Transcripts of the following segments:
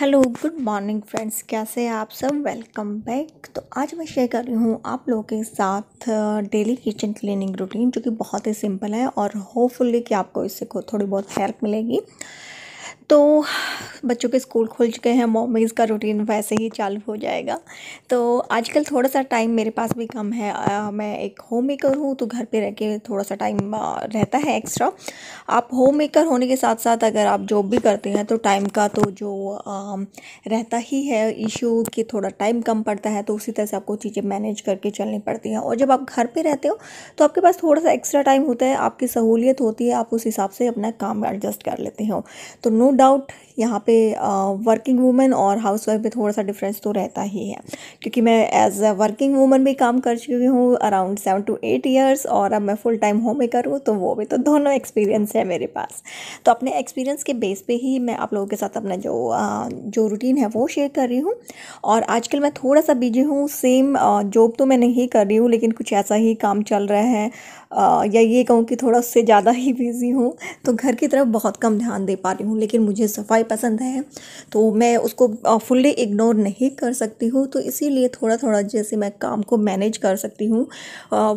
hello good morning friends कैसे हैं आप सब वेलकम बैक तो आज मैं शेयर कर रही हूँ आप लोगों के साथ डेली किचन क्लीनिंग रूटीन जो कि बहुत ही सिंपल है और होपफुली कि आपको इससे को थोड़ी बहुत हेल्प मिलेगी तो बच्चों के स्कूल खुल चुके हैं मॉमीज़ का रूटीन वैसे ही चालू हो जाएगा तो आजकल थोड़ा सा टाइम मेरे पास भी कम है आ, मैं एक होम मेकर हूँ तो घर पे रह के थोड़ा सा टाइम रहता है एक्स्ट्रा आप होम मेकर होने के साथ साथ अगर आप जॉब भी करते हैं तो टाइम का तो जो आ, रहता ही है इशू कि थोड़ा टाइम कम पड़ता है तो उसी तरह से आपको चीज़ें मैनेज करके चलनी पड़ती हैं और जब आप घर पर रहते हो तो आपके पास थोड़ा सा एक्स्ट्रा टाइम होता है आपकी सहूलियत होती है आप उस हिसाब से अपना काम एडजस्ट कर लेते हो तो नो डाउट यहाँ पे वर्किंग वूमेन और हाउस वाइफ में थोड़ा सा डिफरेंस तो रहता ही है क्योंकि मैं एज अ वर्किंग वूमेन भी काम कर चुकी हूँ around seven to eight years और अब मैं फुल टाइम होम मेकर हूँ तो वो भी तो दोनों एक्सपीरियंस है मेरे पास तो अपने एक्सपीरियंस के बेस पे ही मैं आप लोगों के साथ अपना जो जो रूटीन है वो शेयर कर रही हूँ और आजकल मैं थोड़ा सा बिजी हूँ सेम जॉब तो मैं नहीं कर रही हूँ लेकिन कुछ ऐसा ही काम चल रहा है या ये कहूँ कि थोड़ा उससे ज़्यादा ही बिज़ी हूँ तो घर की तरफ बहुत कम ध्यान दे पा रही हूँ लेकिन मुझे सफाई पसंद है तो मैं उसको फुल्ली इग्नोर नहीं कर सकती हूँ तो इसीलिए थोड़ा थोड़ा जैसे मैं काम को मैनेज कर सकती हूँ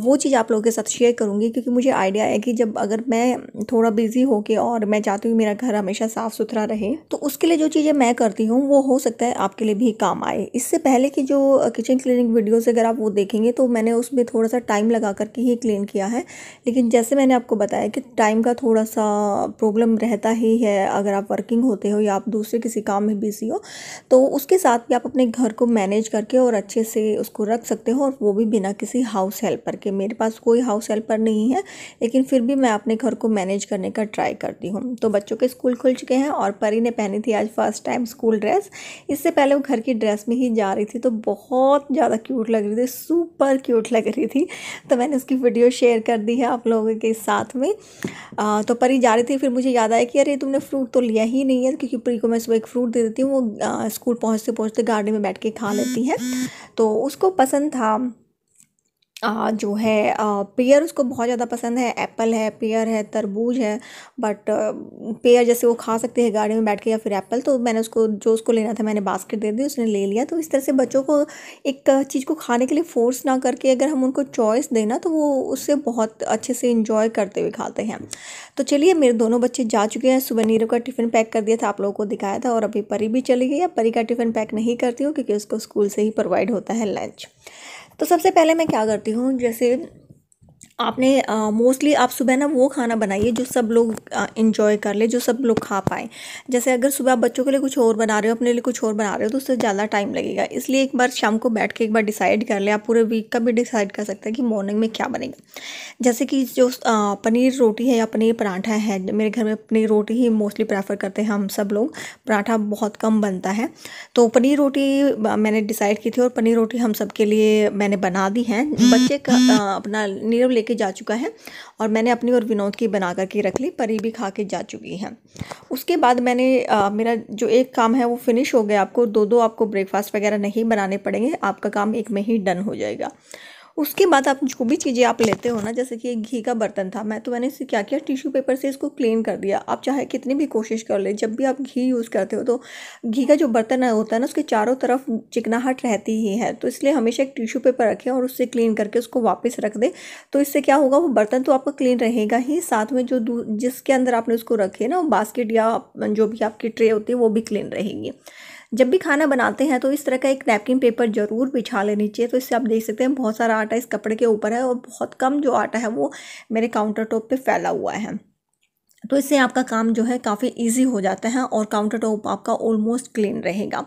वो चीज़ आप लोगों के साथ शेयर करूँगी क्योंकि मुझे आइडिया है कि जब अगर मैं थोड़ा बिज़ी होके और मैं चाहती हूँ मेरा घर हमेशा साफ़ सुथरा रहे तो उसके लिए जो चीज़ें मैं करती हूँ वो हो सकता है आपके लिए भी काम आए इससे पहले कि जो किचन क्लीनिंग वीडियोज़ अगर आप वो देखेंगे तो मैंने उसमें थोड़ा सा टाइम लगा करके ही क्लीन किया है लेकिन जैसे मैंने आपको बताया कि टाइम का थोड़ा सा प्रॉब्लम रहता ही है अगर आप वर्क वर्किंग होते हो या आप दूसरे किसी काम में बिज़ी हो तो उसके साथ भी आप अपने घर को मैनेज करके और अच्छे से उसको रख सकते हो और वो भी बिना किसी हाउस हेल्पर के मेरे पास कोई हाउस हेल्पर नहीं है लेकिन फिर भी मैं अपने घर को मैनेज करने का ट्राई करती हूँ तो बच्चों के स्कूल खुल चुके हैं और परी ने पहनी थी आज फर्स्ट टाइम स्कूल ड्रेस इससे पहले वो घर की ड्रेस में ही जा रही थी तो बहुत ज़्यादा क्यूट लग रही थी सुपर क्यूट लग रही थी तो मैंने उसकी वीडियो शेयर कर दी है आप लोगों के साथ में आ, तो परी जा रही थी फिर मुझे याद आया कि अरे तुमने फ्रूट तो लिया ही नहीं है क्योंकि प्री को मैं सुबह एक फ्रूट दे देती हूँ वो स्कूल पहुँचते पहुँचते गार्डन में बैठ के खा लेती है तो उसको पसंद था जो है पेयर उसको बहुत ज़्यादा पसंद है एप्पल है पेयर है तरबूज है बट पेयर जैसे वो खा सकते हैं गाड़ी में बैठ के या फिर एप्पल तो मैंने उसको जो उसको लेना था मैंने बास्केट दे दी उसने ले लिया तो इस तरह से बच्चों को एक चीज़ को खाने के लिए फोर्स ना करके अगर हम उनको चॉइस देना तो वो उससे बहुत अच्छे से इंजॉय करते हुए खाते हैं तो चलिए मेरे दोनों बच्चे जा चुके हैं सुबह नीरों का टिफ़िन पैक कर दिया था आप लोगों को दिखाया था और अभी परी भी चली गई है परी का टिफ़िन पैक नहीं करती हूँ क्योंकि उसको स्कूल से ही प्रोवाइड होता है लंच तो सबसे पहले मैं क्या करती हूँ जैसे आपने मोस्टली आप सुबह ना वो खाना बनाइए जो सब लोग इन्जॉय कर ले जो सब लोग खा पाएँ जैसे अगर सुबह आप बच्चों के लिए कुछ और बना रहे हो अपने लिए कुछ और बना रहे हो तो उससे ज़्यादा टाइम लगेगा इसलिए एक बार शाम को बैठ के एक बार डिसाइड कर ले आप पूरे वीक का भी डिसाइड कर सकते हैं कि मॉर्निंग में क्या बनेगा जैसे कि जो पनीर रोटी है या पनीर पराठा है मेरे घर में पनीर रोटी ही मोस्टली प्रेफर करते हैं हम सब लोग पराठा बहुत कम बनता है तो पनीर रोटी मैंने डिसाइड की थी और पनीर रोटी हम सब के लिए मैंने बना दी है बच्चे का अपना नीरव लेके के जा चुका है और मैंने अपनी और विनोद की बना करके रख ली परी भी खा के जा चुकी है उसके बाद मैंने आ, मेरा जो एक काम है वो फिनिश हो गया आपको दो दो आपको ब्रेकफास्ट वगैरह नहीं बनाने पड़ेंगे आपका काम एक में ही डन हो जाएगा उसके बाद आप जो भी चीज़ें आप लेते हो ना जैसे कि एक घी का बर्तन था मैं तो मैंने इसे क्या किया टिश्यू पेपर से इसको क्लीन कर दिया आप चाहे कितनी भी कोशिश कर ले जब भी आप घी यूज़ करते हो तो घी का जो बर्तन होता है ना उसके चारों तरफ चिकनाहट रहती ही है तो इसलिए हमेशा एक टिश्यू पेपर रखें और उससे क्लीन करके उसको वापस रख दें तो इससे क्या होगा वो बर्तन तो आपका क्लीन रहेगा ही साथ में जो जिसके अंदर आपने उसको रखे ना बास्केट या जो भी आपकी ट्रे होती है वो भी क्लीन रहेगी जब भी खाना बनाते हैं तो इस तरह का एक नैपकिन पेपर ज़रूर बिछा लेनी चाहिए तो इससे आप देख सकते हैं बहुत सारा आटा इस कपड़े के ऊपर है और बहुत कम जो आटा है वो मेरे काउंटर टॉप पर फैला हुआ है तो इससे आपका काम जो है काफ़ी इजी हो जाता है और काउंटर टॉप आपका ऑलमोस्ट क्लीन रहेगा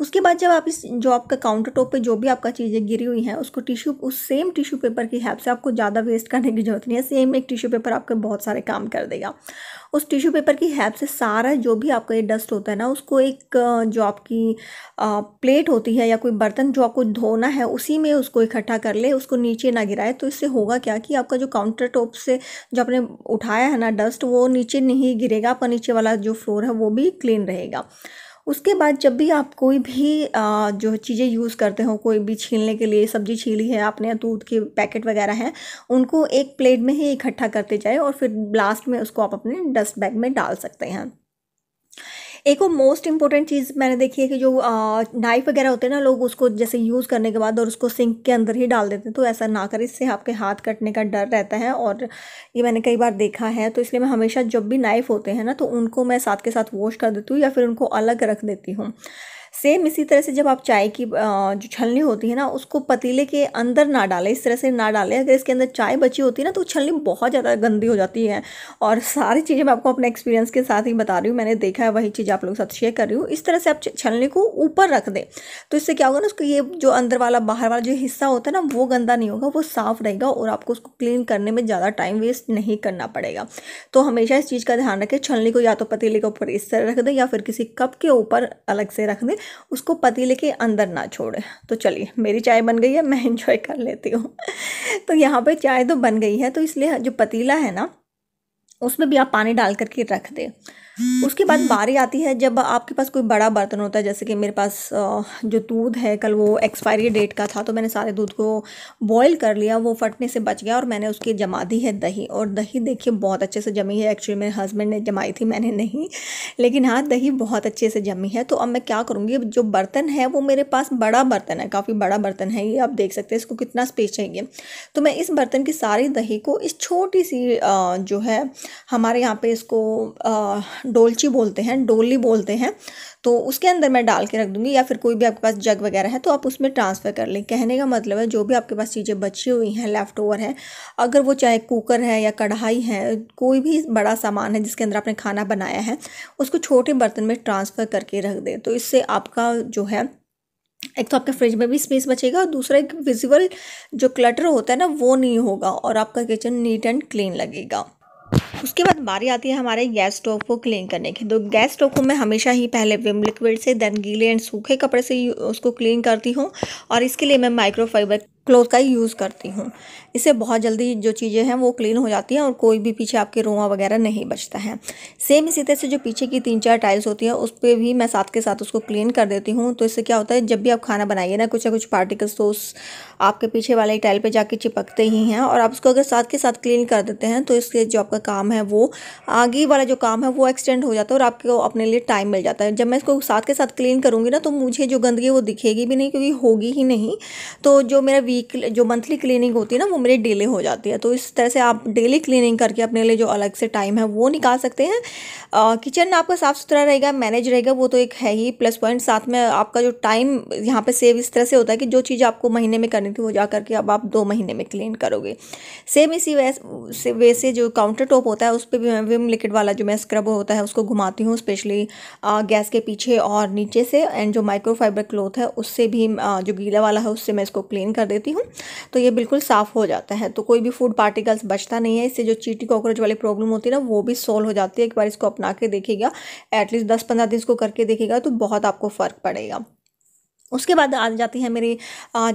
उसके बाद जब आप इस जो आपका काउंटर टॉप पर जो भी आपका चीज़ें गिरी हुई हैं उसको टिश्यू उस सेम टिश्यू पेपर की हेल्प से आपको ज़्यादा वेस्ट करने की ज़रूरत नहीं है सेम एक टिश्यू पेपर आपके बहुत सारे काम कर देगा उस टिश्यू पेपर की हेल्प से सारा जो भी आपका ये डस्ट होता है ना उसको एक जो आपकी प्लेट होती है या कोई बर्तन जो आपको धोना है उसी में उसको इकट्ठा कर ले उसको नीचे ना गिराए तो इससे होगा क्या कि आपका जो काउंटर टॉप से जो आपने उठाया है ना डस्ट वो नीचे नहीं गिरेगा आपका नीचे वाला जो फ्लोर है वो भी क्लीन रहेगा उसके बाद जब भी आप कोई भी आ, जो चीज़ें यूज़ करते हो कोई भी छीलने के लिए सब्ज़ी छीली है आपने दूध के पैकेट वगैरह हैं उनको एक प्लेट में ही इकट्ठा करते जाए और फिर लास्ट में उसको आप अपने डस्ट बैग में डाल सकते हैं एक और मोस्ट इंपॉर्टेंट चीज़ मैंने देखी है कि जो नाइफ वगैरह होते हैं ना लोग उसको जैसे यूज़ करने के बाद और उसको सिंक के अंदर ही डाल देते हैं तो ऐसा ना करें इससे आपके हाथ कटने का डर रहता है और ये मैंने कई बार देखा है तो इसलिए मैं हमेशा जब भी नाइफ होते हैं ना तो उनको मैं साथ के साथ वॉश कर देती हूँ या फिर उनको अलग रख देती हूँ सेम इसी तरह से जब आप चाय की जो छलनी होती है ना उसको पतीले के अंदर ना डालें इस तरह से ना डालें अगर इसके अंदर चाय बची होती है ना तो छलनी बहुत ज़्यादा गंदी हो जाती है और सारी चीज़ें मैं आपको अपने एक्सपीरियंस के साथ ही बता रही हूँ मैंने देखा है वही चीज़ आप लोगों के साथ शेयर कर रही हूँ इस तरह से आप छलनी को ऊपर रख दें तो इससे क्या होगा ना उसको ये जो अंदर वाला बाहर वाला जो हिस्सा होता है ना वो गंदा नहीं होगा वो साफ़ रहेगा और आपको उसको क्लीन करने में ज़्यादा टाइम वेस्ट नहीं करना पड़ेगा तो हमेशा इस चीज़ का ध्यान रखें छलनी को या तो पतीले के ऊपर इस तरह रख दें या फिर किसी कप के ऊपर अलग से रख दें उसको पतीले के अंदर ना छोड़े तो चलिए मेरी चाय बन गई है मैं इंजॉय कर लेती हूँ तो यहाँ पे चाय तो बन गई है तो इसलिए जो पतीला है ना उसमें भी आप पानी डाल करके रख दें उसके बाद बारी आती है जब आपके पास कोई बड़ा बर्तन होता है जैसे कि मेरे पास जो दूध है कल वो एक्सपायरी डेट का था तो मैंने सारे दूध को बॉईल कर लिया वो फटने से बच गया और मैंने उसकी जमा दी है दही और दही देखिए बहुत अच्छे से जमी है एक्चुअली मेरे हस्बैंड ने जमाई थी मैंने नहीं लेकिन हाँ दही बहुत अच्छे से जमी है तो अब मैं क्या करूँगी जो बर्तन है वो मेरे पास बड़ा बर्तन है काफ़ी बड़ा बर्तन है ये आप देख सकते हैं इसको कितना स्पेस चाहिए तो मैं इस बर्तन की सारी दही को इस छोटी सी जो है हमारे यहाँ पर इसको डोलची बोलते हैं डोली बोलते हैं तो उसके अंदर मैं डाल के रख दूँगी या फिर कोई भी आपके पास जग वगैरह है तो आप उसमें ट्रांसफ़र कर लें कहने का मतलब है जो भी आपके पास चीज़ें बची हुई हैं लेफ़्ट ओवर है अगर वो चाहे कुकर है या कढ़ाई है कोई भी बड़ा सामान है जिसके अंदर आपने खाना बनाया है उसको छोटे बर्तन में ट्रांसफ़र करके रख दें तो इससे आपका जो है एक तो आपके फ्रिज में भी स्पेस बचेगा और दूसरा एक विजिबल जो क्लटर होता है ना वो नहीं होगा और आपका किचन नीट एंड क्लीन लगेगा उसके बाद बारी आती है हमारे गैस स्टोव को क्लीन करने की तो गैस स्टोव को मैं हमेशा ही पहले विम लिक्विड से देन गीले एंड सूखे कपड़े से उसको क्लीन करती हूँ और इसके लिए मैं माइक्रोफाइबर क्लोथ का ही यूज़ करती हूँ इससे बहुत जल्दी जो चीज़ें हैं वो क्लीन हो जाती हैं और कोई भी पीछे आपके रोआ वगैरह नहीं बचता है सेम इसी तरह से जो पीछे की तीन चार टाइल्स होती है उस पर भी मैं साथ के साथ उसको क्लीन कर देती हूँ तो इससे क्या होता है जब भी आप खाना बनाइए ना कुछ ना कुछ पार्टिकल्स तो उस आपके पीछे वाले टाइल पर जाके चिपकते ही हैं और आप उसको अगर साथ के साथ क्लीन कर देते हैं तो इससे जो आपका काम है वो आगे वाला जो काम है वो एक्सटेंड हो जाता है और आपको अपने लिए टाइम मिल जाता है जब मैं इसको साथ के साथ क्लीन करूँगी ना तो मुझे जो गंदगी वो दिखेगी भी नहीं क्योंकि होगी ही नहीं तो जो मेरा वीक जो मंथली क्लीनिंग होती है ना वो मेरी डेली हो जाती है तो इस तरह से आप डेली क्लीनिंग करके अपने लिए जो अलग से टाइम है वो निकाल सकते हैं किचन आपका साफ़ सुथरा रहेगा मैनेज रहेगा वो तो एक है ही प्लस पॉइंट साथ में आपका जो टाइम यहाँ पे सेव इस तरह से होता है कि जो चीज़ आपको महीने में करनी थी वो जा करके अब आप दो महीने में क्लीन करोगे सेम इसी वैसे वैसे जो काउंटर टॉप होता है उस पर भी विम लिक्विड वाला जो मैं स्क्रब होता है उसको घुमाती हूँ स्पेशली गैस के पीछे और नीचे से एंड जो माइक्रोफाइबर क्लोथ है उससे भी जो गीला वाला है उससे मैं इसको क्लीन कर देती देती हूँ तो ये बिल्कुल साफ़ हो जाता है तो कोई भी फूड पार्टिकल्स बचता नहीं है इससे जो चीटी कॉकरोच वाली प्रॉब्लम होती है ना वो भी सॉल्व हो जाती है एक बार इसको अपना के देखेगा एटलीस्ट दस पंद्रह दिन इसको करके देखेगा तो बहुत आपको फ़र्क पड़ेगा उसके बाद आ जाती है मेरी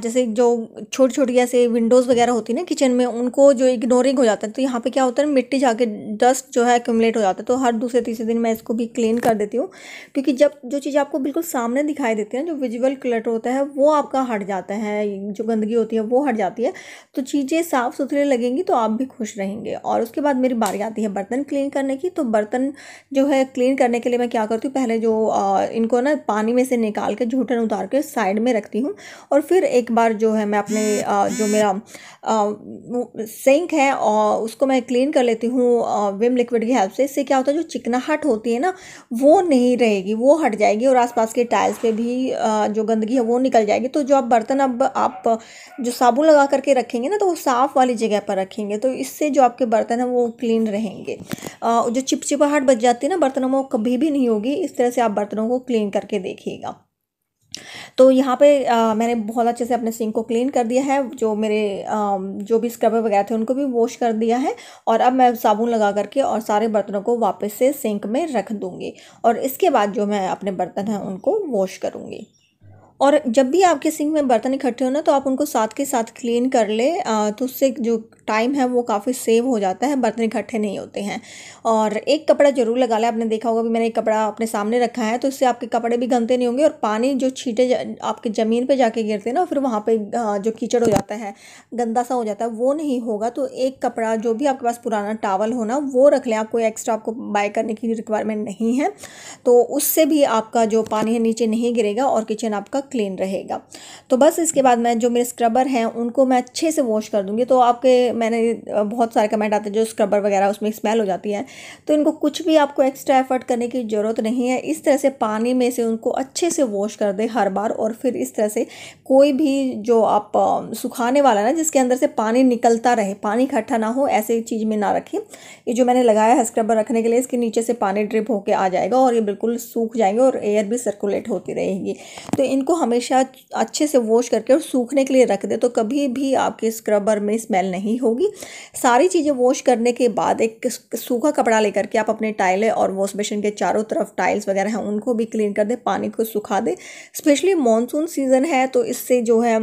जैसे जो छोटी छोटी ऐसे विंडोज़ वगैरह होती है ना किचन में उनको जो इग्नोरिंग हो जाता है तो यहाँ पे क्या होता है मिट्टी जाके डस्ट जो है एक्यूमलेट हो जाता है तो हर दूसरे तीसरे दिन मैं इसको भी क्लीन कर देती हूँ क्योंकि जब जो चीज़ आपको बिल्कुल सामने दिखाई देती है जो विजुअल क्लटर होता है वो आपका हट जाता है जो गंदगी होती है वो हट जाती है तो चीज़ें साफ़ सुथरी लगेंगी तो आप भी खुश रहेंगे और उसके बाद मेरी बारी आती है बर्तन क्लीन करने की तो बर्तन जो है क्लीन करने के लिए मैं क्या करती हूँ पहले जो इनको ना पानी में से निकाल के झूठन उतार के साइड में रखती हूँ और फिर एक बार जो है मैं अपने जो मेरा सिंक है और उसको मैं क्लीन कर लेती हूँ विम लिक्विड की हेल्प से इससे क्या होता है जो चिकनाहट होती है ना वो नहीं रहेगी वो हट जाएगी और आसपास के टाइल्स पे भी जो गंदगी है वो निकल जाएगी तो जो आप बर्तन अब आप जो साबुन लगा करके रखेंगे ना तो वो साफ़ वाली जगह पर रखेंगे तो इससे जो आपके बर्तन हैं वो क्लीन रहेंगे जो चिपचिपाहट बच जाती है ना बर्तनों में वो कभी भी नहीं होगी इस तरह से आप बर्तनों को क्लीन करके देखिएगा तो यहाँ पे आ, मैंने बहुत अच्छे से अपने सिंक को क्लीन कर दिया है जो मेरे आ, जो भी स्क्रबर वगैरह थे उनको भी वॉश कर दिया है और अब मैं साबुन लगा करके और सारे बर्तनों को वापस से सिंक में रख दूँगी और इसके बाद जो मैं अपने बर्तन हैं उनको वॉश करूँगी और जब भी आपके सिंक में बर्तन इकट्ठे हो ना तो आप उनको साथ के साथ क्लीन कर ले तो उससे जो टाइम है वो काफ़ी सेव हो जाता है बर्तन इकट्ठे नहीं होते हैं और एक कपड़ा ज़रूर लगा लें आपने देखा होगा भी मैंने एक कपड़ा अपने सामने रखा है तो इससे आपके कपड़े भी गंदे नहीं होंगे और पानी जो छीटे आपके ज़मीन पर जाके गिरते ना फिर वहाँ पर जो कीचड़ हो जाता है गंदा सा हो जाता है वो नहीं होगा तो एक कपड़ा जो भी आपके पास पुराना टावल हो ना वो रख लें आप कोई एक्स्ट्रा आपको बाय करने की रिक्वायरमेंट नहीं है तो उससे भी आपका जो पानी है नीचे नहीं गिरेगा और किचन आपका क्लीन रहेगा तो बस इसके बाद मैं जो मेरे स्क्रबर हैं उनको मैं अच्छे से वॉश कर दूँगी तो आपके मैंने बहुत सारे कमेंट आते हैं जो स्क्रबर वगैरह उसमें स्मेल हो जाती है तो इनको कुछ भी आपको एक्स्ट्रा एफर्ट करने की ज़रूरत नहीं है इस तरह से पानी में से उनको अच्छे से वॉश कर दे हर बार और फिर इस तरह से कोई भी जो आप सुखाने वाला ना जिसके अंदर से पानी निकलता रहे पानी इकट्ठा ना हो ऐसे चीज़ में ना रखें ये जो मैंने लगाया है स्क्रबर रखने के लिए इसके नीचे से पानी ड्रिप होकर आ जाएगा और ये बिल्कुल सूख जाएंगे और एयर भी सर्कुलेट होती रहेगी तो इनको हमेशा अच्छे से वॉश करके और सूखने के लिए रख दें तो कभी भी आपके स्क्रबर में स्मेल नहीं होगी सारी चीज़ें वॉश करने के बाद एक सूखा कपड़ा लेकर के आप अपने टाइलें और वॉश मशीन के चारों तरफ टाइल्स वगैरह हैं उनको भी क्लीन कर दें पानी को सुखा दें स्पेशली मानसून सीज़न है तो इससे जो है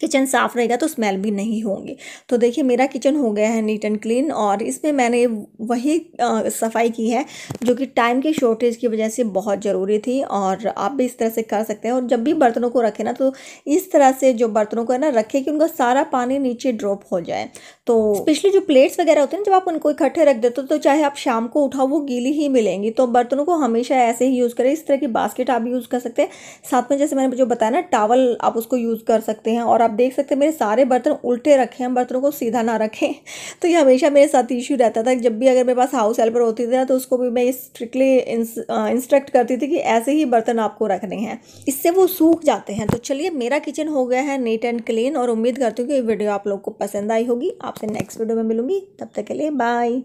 किचन साफ़ रहेगा तो स्मेल भी नहीं होंगी तो देखिए मेरा किचन हो गया है नीट एंड क्लीन और इसमें मैंने वही सफाई की है जो कि टाइम की शॉर्टेज की वजह से बहुत ज़रूरी थी और आप भी इस तरह से कर सकते हैं और जब भी बर्तनों को रखें ना तो इस तरह से जो बर्तनों को है ना रखें कि उनका सारा पानी नीचे ड्रॉप हो जाए तो स्पेशली जो प्लेट्स वगैरह होते हैं जब आप उनको इकट्ठे रख देते हो तो चाहे आप शाम को उठाओ वो गीली ही मिलेंगी तो बर्तनों को हमेशा ऐसे ही यूज़ करें इस तरह की बास्केट आप यूज़ कर सकते हैं साथ में जैसे मैंने जो बताया ना टावल आप उसको यूज़ कर सकते हैं और आप देख सकते हैं मेरे सारे बर्तन उल्टे रखे हैं बर्तनों को सीधा ना रखें तो ये हमेशा मेरे साथ इश्यू रहता था जब भी अगर मेरे पास हाउस हेल्पर होती थी ना तो उसको भी मैं स्ट्रिक्टली इंस्ट्रक्ट करती थी कि ऐसे ही बर्तन आपको रखने हैं इससे वो सूख जाते हैं तो चलिए मेरा किचन हो गया है नीट एंड क्लीन और उम्मीद करती हूँ कि ये वीडियो आप लोग को पसंद आई होगी आपसे नेक्स्ट वीडियो में मिलूंगी तब तक के लिए बाय